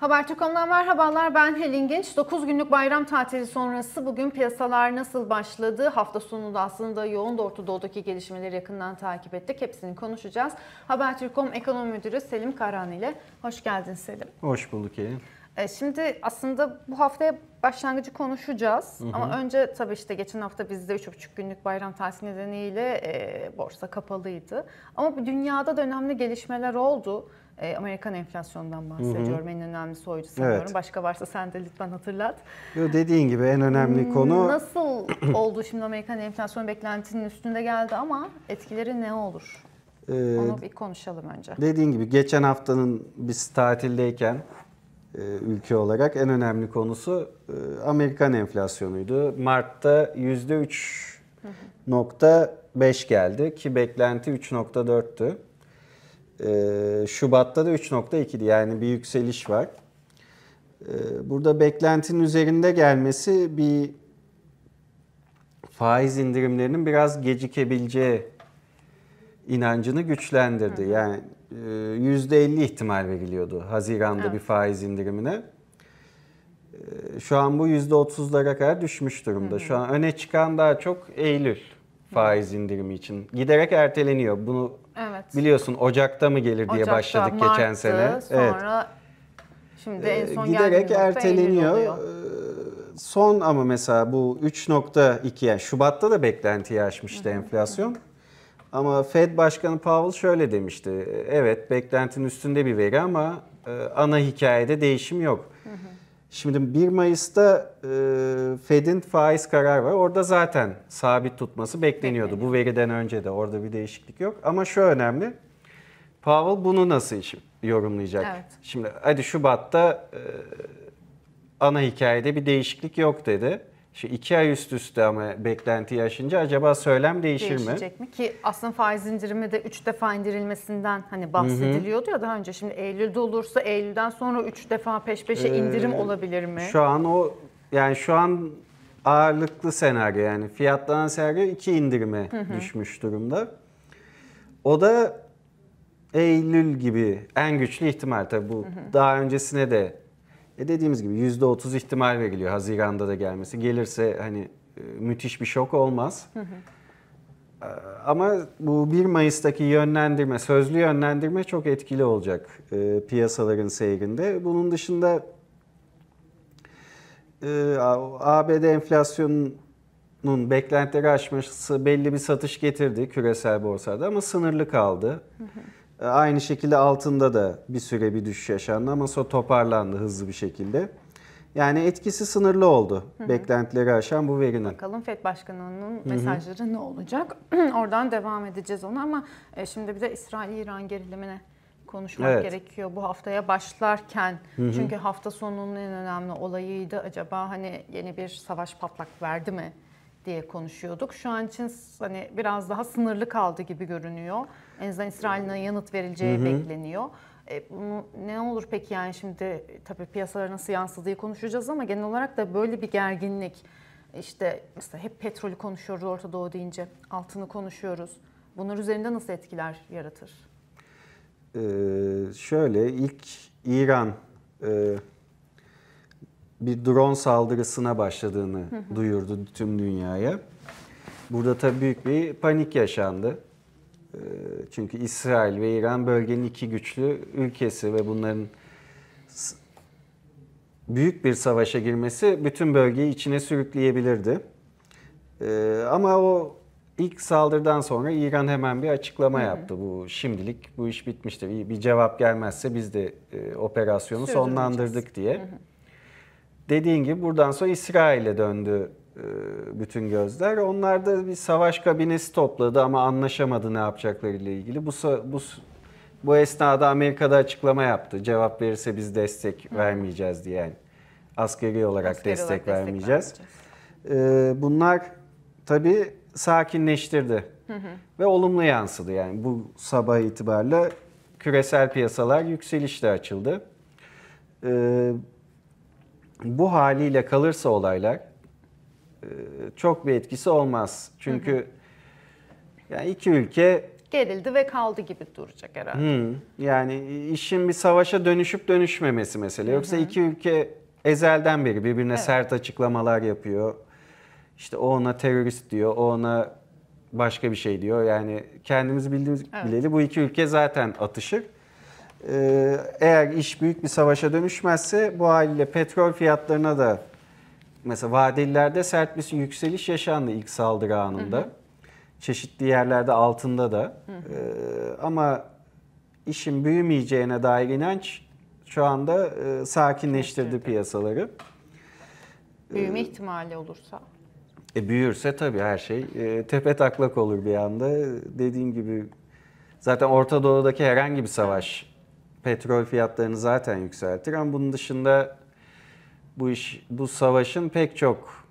Haber.com'dan merhabalar ben Helin Genç. 9 günlük bayram tatili sonrası bugün piyasalar nasıl başladı? Hafta sonunda aslında yoğun da Orta gelişmeleri yakından takip ettik. Hepsini konuşacağız. HaberTürk.com ekonomi müdürü Selim Karan ile. Hoş geldin Selim. Hoş bulduk Helin. E, şimdi aslında bu haftaya başlangıcı konuşacağız. Hı hı. Ama önce tabii işte geçen hafta bizde 3,5 günlük bayram tatili nedeniyle e, borsa kapalıydı. Ama dünyada da önemli gelişmeler oldu. E, Amerikan enflasyondan bahsediyorum. Hı hı. En önemli oydu sanıyorum. Evet. Başka varsa sen de lütfen hatırlat. Yo, dediğin gibi en önemli hmm, konu... Nasıl oldu şimdi Amerikan enflasyon beklentinin üstünde geldi ama etkileri ne olur? Ee, Onu bir konuşalım önce. Dediğin gibi geçen haftanın biz tatildeyken e, ülke olarak en önemli konusu e, Amerikan enflasyonuydu. Mart'ta %3.5 geldi ki beklenti 3.4'tü. E, Şubat'ta da 3.2'di yani bir yükseliş var. Burada beklentinin üzerinde gelmesi bir faiz indirimlerinin biraz gecikebileceği inancını güçlendirdi. Hı. Yani %50 e, ihtimal veriliyordu Haziran'da evet. bir faiz indirimine. E, şu an bu %30'lara kadar düşmüş durumda. Şu an öne çıkan daha çok Eylül faiz indirimi için. Giderek erteleniyor. Bunu evet. biliyorsun Ocak'ta mı gelir diye Ocak'ta, başladık Mart'ı, geçen sene. Sonra evet. şimdi en e, son giderek erteleniyor. Son ama mesela bu 3.2 yani Şubat'ta da beklentiyi aşmıştı enflasyon. Ama Fed Başkanı Powell şöyle demişti. Evet beklentinin üstünde bir veri ama e, ana hikayede değişim yok. Şimdi 1 Mayıs'ta e, Fed'in faiz kararı var. Orada zaten sabit tutması bekleniyordu. Bu veriden önce de orada bir değişiklik yok. Ama şu önemli. Powell bunu nasıl yorumlayacak? Evet. Şimdi hadi Şubat'ta e, ana hikayede bir değişiklik yok dedi. İşte iki ay üst üste ama beklenti yaşınca acaba söylem değişir mi? Değişecek mi? Ki aslında faiz indirimi de 3 defa indirilmesinden hani bahsediliyordu hı ya daha önce. Şimdi Eylül'de olursa Eylül'den sonra 3 defa peş peşe ee, indirim olabilir mi? Şu an o yani şu an ağırlıklı senaryo yani fiyatlanan senaryo iki indirime Hı-hı. düşmüş durumda. O da Eylül gibi en güçlü ihtimal tabii bu. Hı-hı. Daha öncesine de e dediğimiz gibi %30 ihtimal veriliyor Haziran'da da gelmesi. Gelirse hani e, müthiş bir şok olmaz. E, ama bu 1 Mayıs'taki yönlendirme, sözlü yönlendirme çok etkili olacak e, piyasaların seyrinde. Bunun dışında e, ABD enflasyonunun beklentileri aşması belli bir satış getirdi küresel borsada ama sınırlı kaldı. Hı hı. E, aynı şekilde altında da bir süre bir düşüş yaşandı ama sonra toparlandı hızlı bir şekilde. Yani etkisi sınırlı oldu. Hı-hı. Beklentileri aşan bu verinin. Bakalım FED Başkanı'nın mesajları Hı-hı. ne olacak? Oradan devam edeceğiz ona ama e, şimdi bir de İsrail-İran gerilimine konuşmak evet. gerekiyor bu haftaya başlarken. Hı-hı. Çünkü hafta sonunun en önemli olayıydı. Acaba hani yeni bir savaş patlak verdi mi? diye konuşuyorduk. Şu an için hani biraz daha sınırlı kaldı gibi görünüyor. En azından İsrail'in hani yanıt verileceği Hı-hı. bekleniyor. E, bunu, ne olur peki yani şimdi tabii piyasalara nasıl yansıdığı konuşacağız ama genel olarak da böyle bir gerginlik işte mesela hep petrolü konuşuyoruz Orta Doğu deyince altını konuşuyoruz. Bunlar üzerinde nasıl etkiler yaratır? Ee, şöyle ilk İran e, bir drone saldırısına başladığını duyurdu tüm dünyaya. Burada tabii büyük bir panik yaşandı. Ee, çünkü İsrail ve İran bölgenin iki güçlü ülkesi ve bunların büyük bir savaşa girmesi bütün bölgeyi içine sürükleyebilirdi. Ee, ama o ilk saldırıdan sonra İran hemen bir açıklama yaptı. Bu şimdilik bu iş bitmiştir. Bir cevap gelmezse biz de e, operasyonu sonlandırdık diye. Hı-hı dediğin gibi buradan sonra İsrail'e döndü e, bütün gözler. Onlar da bir savaş kabinesi topladı ama anlaşamadı ne yapacaklarıyla ilgili. Bu bu bu esnada Amerika'da açıklama yaptı. Cevap verirse biz destek Hı. vermeyeceğiz diye. Yani askeri olarak askeri destek olarak vermeyeceğiz. vermeyeceğiz. Ee, bunlar tabii sakinleştirdi. Hı hı. Ve olumlu yansıdı yani bu sabah itibariyle küresel piyasalar yükselişte açıldı. Ee, bu haliyle kalırsa olaylar e, çok bir etkisi olmaz. Çünkü hı hı. yani iki ülke gerildi ve kaldı gibi duracak herhalde. Hı, yani işin bir savaşa dönüşüp dönüşmemesi mesele. Yoksa hı hı. iki ülke ezelden beri birbirine evet. sert açıklamalar yapıyor. İşte o ona terörist diyor, o ona başka bir şey diyor. Yani kendimizi bildiğimiz evet. bileli bu iki ülke zaten atışır. Ee, eğer iş büyük bir savaşa dönüşmezse bu haliyle petrol fiyatlarına da mesela vadelilerde sert bir yükseliş yaşandı ilk saldırı anında. Hı hı. Çeşitli yerlerde altında da. Hı hı. Ee, ama işin büyümeyeceğine dair inanç şu anda e, sakinleştirdi piyasaları. Ee, Büyüme ee, ihtimali olursa. E, büyürse tabii her şey e, tepe taklak olur bir anda. Dediğim gibi zaten Orta Doğu'daki herhangi bir savaş petrol fiyatlarını zaten yükseltir ama bunun dışında bu iş bu savaşın pek çok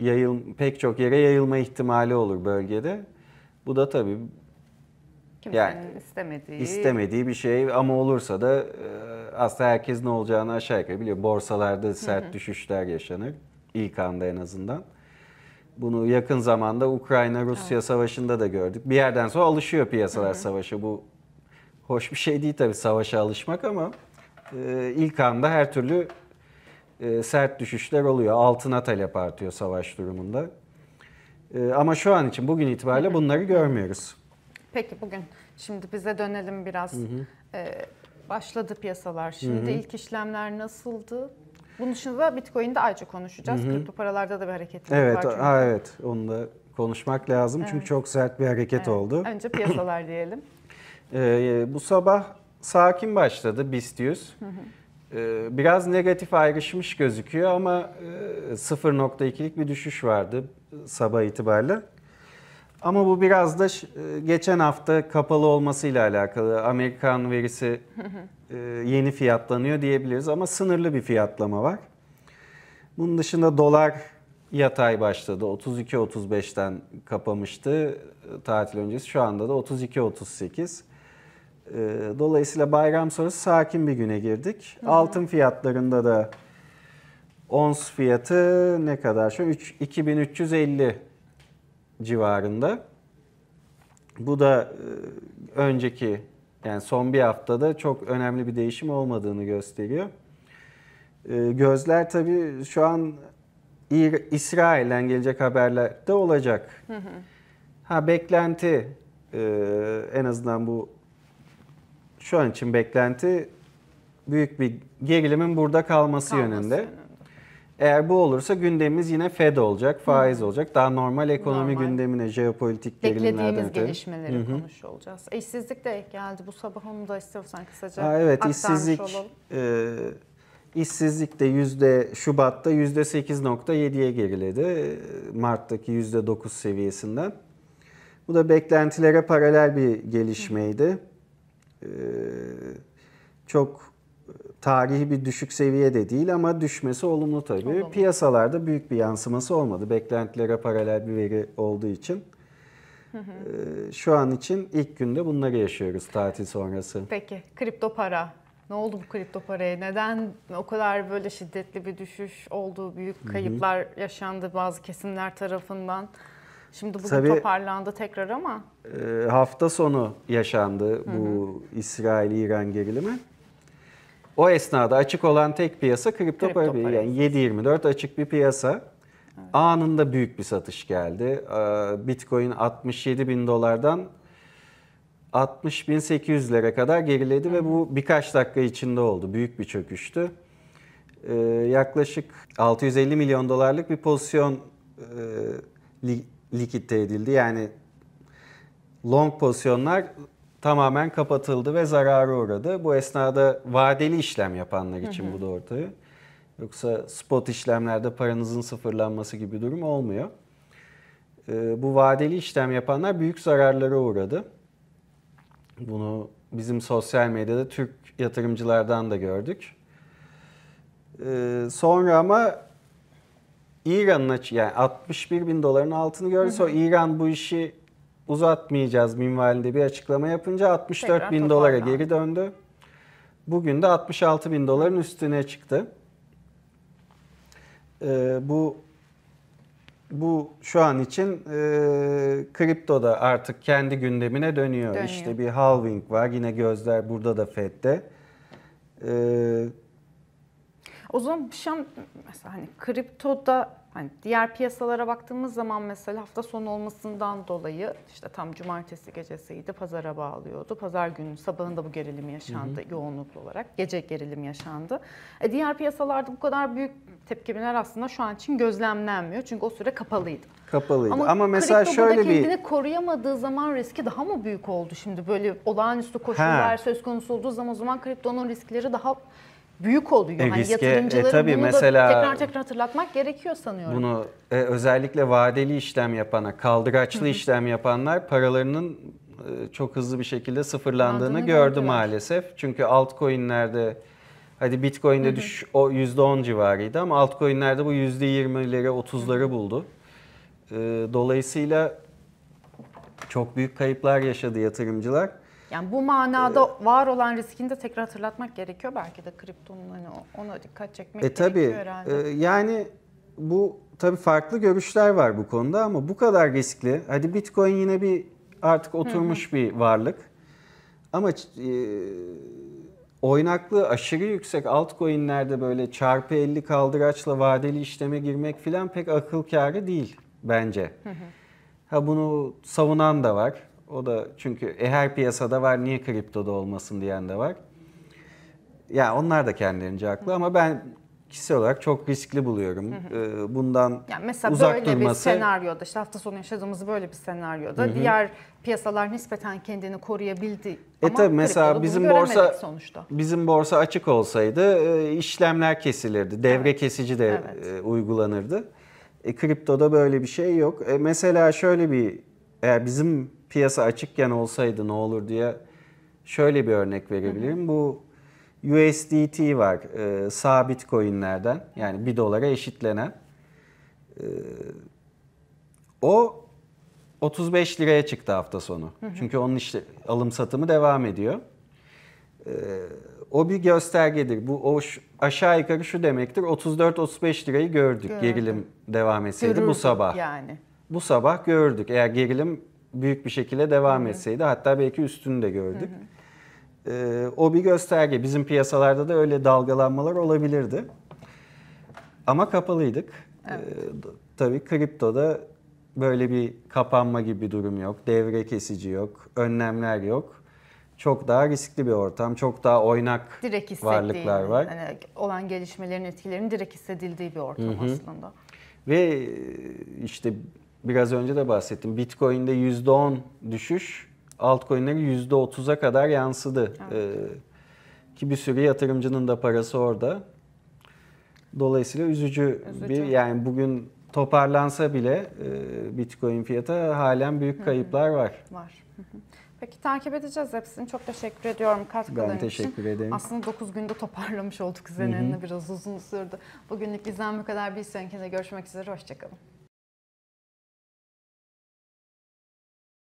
yayıl pek çok yere yayılma ihtimali olur bölgede. Bu da tabii kimsenin yani, istemediği istemediği bir şey ama olursa da e, aslında herkes ne olacağını aşağı yukarı biliyor. Borsalarda sert düşüşler yaşanır ilk anda en azından. Bunu yakın zamanda Ukrayna Rusya evet. savaşında da gördük. Bir yerden sonra alışıyor piyasalar savaşı bu hoş bir şey değil tabii savaşa alışmak ama e, ilk anda her türlü e, sert düşüşler oluyor. Altına talep artıyor savaş durumunda. E, ama şu an için bugün itibariyle bunları görmüyoruz. Peki bugün şimdi bize dönelim biraz. Hı hı. E, başladı piyasalar. Şimdi hı hı. ilk işlemler nasıldı? Bunun dışında Bitcoin'de ayrıca konuşacağız. Hı hı. Kripto paralarda da bir hareket evet, var çünkü. Ha, evet, onu da konuşmak lazım. Evet. Çünkü çok sert bir hareket evet. oldu. Önce piyasalar diyelim. Ee, bu sabah sakin başladı BIST 100. Ee, biraz negatif ayrışmış gözüküyor ama e, 0.2'lik bir düşüş vardı e, sabah itibariyle. Ama bu biraz da e, geçen hafta kapalı olmasıyla alakalı. Amerikan verisi e, yeni fiyatlanıyor diyebiliriz ama sınırlı bir fiyatlama var. Bunun dışında dolar yatay başladı. 32-35'ten kapamıştı tatil öncesi. Şu anda da 32-38. Ee, dolayısıyla bayram sonrası sakin bir güne girdik. Hı hı. Altın fiyatlarında da ons fiyatı ne kadar? Şu 2350 civarında. Bu da e, önceki yani son bir haftada çok önemli bir değişim olmadığını gösteriyor. Ee, gözler tabii şu an İsrail'den gelecek haberlerde olacak. Hı hı. Ha beklenti e, en azından bu şu an için beklenti büyük bir gerilimin burada kalması, kalması yönünde. yönünde. Eğer bu olursa gündemimiz yine Fed olacak, faiz Hı. olacak. Daha normal ekonomi normal. gündemine, jeopolitik gerilimlerden Beklediğimiz öte. gelişmeleri Hı-hı. konuşuyor olacağız. İşsizlik de geldi. Bu sabah onu da istiyorsan kısaca Aa, evet, işsizlik, olalım. E, işsizlik de yüzde, Şubat'ta %8.7'ye geriledi. Mart'taki %9 seviyesinden. Bu da beklentilere paralel bir gelişmeydi. Hı. Ee, çok tarihi bir düşük seviyede değil ama düşmesi olumlu tabii. Olumlu. Piyasalarda büyük bir yansıması olmadı. Beklentilere paralel bir veri olduğu için. Hı hı. Ee, şu an için ilk günde bunları yaşıyoruz tatil sonrası. Peki kripto para. Ne oldu bu kripto paraya? Neden o kadar böyle şiddetli bir düşüş oldu? Büyük kayıplar hı yaşandı bazı kesimler tarafından. Şimdi bugün Tabii, toparlandı tekrar ama. E, hafta sonu yaşandı bu İsrail-İran gerilimi. O esnada açık olan tek piyasa kripto, kripto para. Yani 7:24 açık bir piyasa. Evet. Anında büyük bir satış geldi. Bitcoin 67 bin dolardan 60.800'lere kadar geriledi Hı. ve bu birkaç dakika içinde oldu. Büyük bir çöküştü. Ee, yaklaşık 650 milyon dolarlık bir pozisyon e, likitte edildi. Yani long pozisyonlar tamamen kapatıldı ve zararı uğradı. Bu esnada vadeli işlem yapanlar için bu doğrultu. Yoksa spot işlemlerde paranızın sıfırlanması gibi durum olmuyor. Ee, bu vadeli işlem yapanlar büyük zararlara uğradı. Bunu bizim sosyal medyada Türk yatırımcılardan da gördük. Ee, sonra ama İran'ın yani 61 bin doların altını gördü. Sonra İran bu işi uzatmayacağız minvalinde bir açıklama yapınca 64 Tekrar bin dolara geri döndü. Bugün de 66 bin doların üstüne çıktı. Ee, bu bu şu an için e, kripto da artık kendi gündemine dönüyor. dönüyor. İşte bir halving var yine gözler burada da Fed'de. Ee, o zaman şu şey an mesela hani kriptoda hani diğer piyasalara baktığımız zaman mesela hafta sonu olmasından dolayı işte tam cumartesi gecesiydi pazara bağlıyordu. Pazar günü sabahında bu gerilim yaşandı hı hı. yoğunluklu olarak. Gece gerilim yaşandı. E diğer piyasalarda bu kadar büyük tepkiler aslında şu an için gözlemlenmiyor. Çünkü o süre kapalıydı. Kapalıydı. Ama, Ama mesela şöyle bir kendini koruyamadığı zaman riski daha mı büyük oldu şimdi böyle olağanüstü koşullar ha. söz konusu olduğu zaman o zaman kriptonun riskleri daha büyük oluyor. E, hani riske, hani yatırımcıların e, tabii bunu mesela, da tekrar tekrar hatırlatmak gerekiyor sanıyorum. Bunu e, özellikle vadeli işlem yapana, kaldıraçlı Hı-hı. işlem yapanlar paralarının e, çok hızlı bir şekilde sıfırlandığını Bandını gördü maalesef. Çünkü altcoin'lerde hadi Bitcoin'de düş o %10 civarıydı ama altcoin'lerde bu %20'leri, 30'ları buldu. E, dolayısıyla çok büyük kayıplar yaşadı yatırımcılar. Yani bu manada ee, var olan riskini de tekrar hatırlatmak gerekiyor. Belki de kriptonun hani ona dikkat çekmek e, tabii, gerekiyor herhalde. E, yani bu tabii farklı görüşler var bu konuda ama bu kadar riskli. Hadi Bitcoin yine bir artık oturmuş Hı-hı. bir varlık. Ama e, oynaklığı aşırı yüksek altcoin'lerde böyle çarpı 50 kaldıraçla vadeli işleme girmek filan pek akıl kârı değil bence. Hı hı. Ha bunu savunan da var. O da çünkü e, her piyasada var niye kriptoda olmasın diyen de var. Ya yani onlar da kendilerince haklı ama ben kişisel olarak çok riskli buluyorum. Hı hı. Ee, bundan yani mesela uzak böyle durması... bir senaryoda işte hafta sonu yaşadığımız böyle bir senaryoda hı hı. diğer piyasalar nispeten kendini koruyabildi. E ama tabii mesela bizim borsa sonuçta. bizim borsa açık olsaydı e, işlemler kesilirdi. Devre evet. kesici de evet. E, uygulanırdı. E, kriptoda böyle bir şey yok. E, mesela şöyle bir eğer bizim piyasa açıkken olsaydı ne olur diye şöyle bir örnek verebilirim. Bu USDT var e, sabit coinlerden yani 1 dolara eşitlenen. E, o 35 liraya çıktı hafta sonu. Hı hı. Çünkü onun işte alım satımı devam ediyor. E, o bir göstergedir. Bu o şu, aşağı yukarı şu demektir. 34-35 lirayı gördük Gördüm. gerilim devam etseydi Görürdük bu sabah. Yani. Bu sabah gördük. Eğer gerilim büyük bir şekilde devam Hı-hı. etseydi hatta belki üstünü de gördük. Hı ee, o bir gösterge. Bizim piyasalarda da öyle dalgalanmalar olabilirdi. Ama kapalıydık. Evet. E, tabii kriptoda böyle bir kapanma gibi bir durum yok. Devre kesici yok. Önlemler yok. Çok daha riskli bir ortam. Çok daha oynak direkt varlıklar var. Yani olan gelişmelerin etkilerinin direkt hissedildiği bir ortam Hı-hı. aslında. Ve e, işte biraz önce de bahsettim. Bitcoin'de %10 düşüş altcoin'leri %30'a kadar yansıdı. Evet. Ee, ki bir sürü yatırımcının da parası orada. Dolayısıyla üzücü, üzücü. bir yani bugün toparlansa bile e, Bitcoin fiyatı halen büyük kayıplar var. Var. Peki takip edeceğiz hepsini. Çok teşekkür ediyorum katkıların Ben teşekkür için. ederim. Aslında 9 günde toparlamış olduk üzerine biraz uzun sürdü. Bugünlük bizden bu kadar. Bir sonrakinde görüşmek üzere. Hoşçakalın.